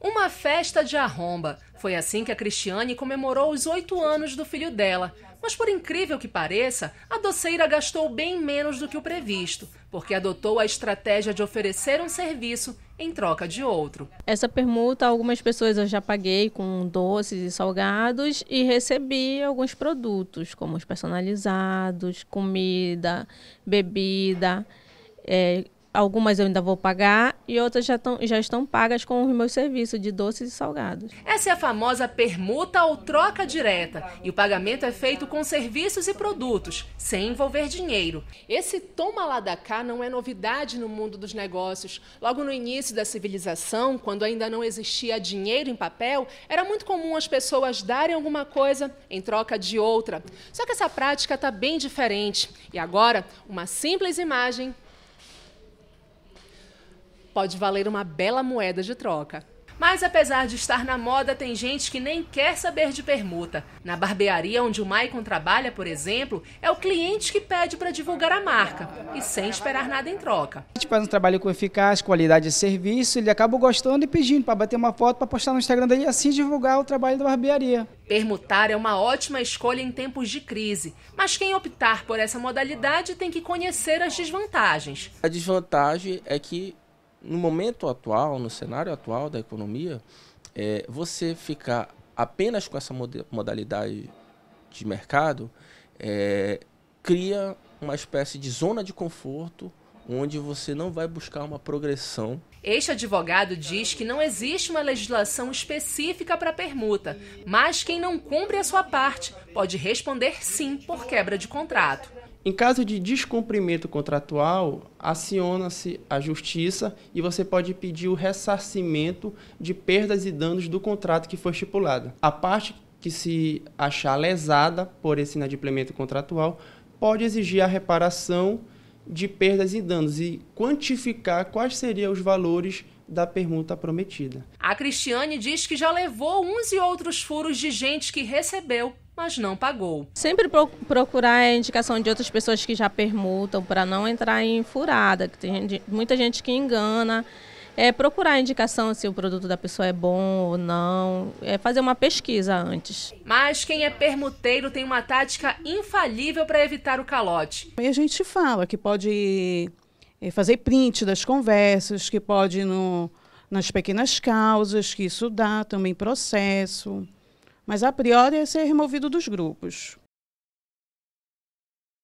Uma festa de arromba. Foi assim que a Cristiane comemorou os oito anos do filho dela. Mas por incrível que pareça, a doceira gastou bem menos do que o previsto, porque adotou a estratégia de oferecer um serviço em troca de outro. Essa permuta, algumas pessoas eu já paguei com doces e salgados e recebi alguns produtos, como os personalizados, comida, bebida. É, algumas eu ainda vou pagar e outras já, tão, já estão pagas com os meus serviços de doces e salgados. Essa é a famosa permuta ou troca direta, e o pagamento é feito com serviços e produtos, sem envolver dinheiro. Esse toma lá da cá não é novidade no mundo dos negócios. Logo no início da civilização, quando ainda não existia dinheiro em papel, era muito comum as pessoas darem alguma coisa em troca de outra. Só que essa prática está bem diferente. E agora, uma simples imagem pode valer uma bela moeda de troca. Mas apesar de estar na moda, tem gente que nem quer saber de permuta. Na barbearia onde o Maicon trabalha, por exemplo, é o cliente que pede para divulgar a marca e sem esperar nada em troca. A gente faz um trabalho com eficaz, qualidade de serviço, ele acaba gostando e pedindo para bater uma foto, para postar no Instagram dele e assim divulgar o trabalho da barbearia. Permutar é uma ótima escolha em tempos de crise, mas quem optar por essa modalidade tem que conhecer as desvantagens. A desvantagem é que no momento atual, no cenário atual da economia, é, você ficar apenas com essa modalidade de mercado é, cria uma espécie de zona de conforto onde você não vai buscar uma progressão. Este advogado diz que não existe uma legislação específica para permuta, mas quem não cumpre a sua parte pode responder sim por quebra de contrato. Em caso de descumprimento contratual, aciona-se a justiça e você pode pedir o ressarcimento de perdas e danos do contrato que foi estipulado. A parte que se achar lesada por esse inadimplemento contratual pode exigir a reparação de perdas e danos e quantificar quais seriam os valores da permuta prometida. A Cristiane diz que já levou uns e outros furos de gente que recebeu mas não pagou. Sempre procurar a indicação de outras pessoas que já permutam para não entrar em furada, que tem gente, muita gente que engana. É procurar a indicação se o produto da pessoa é bom ou não, é fazer uma pesquisa antes. Mas quem é permuteiro tem uma tática infalível para evitar o calote. E a gente fala que pode eh, fazer print das conversas, que pode no, nas pequenas causas, que isso dá também processo. Mas a priori é ser removido dos grupos.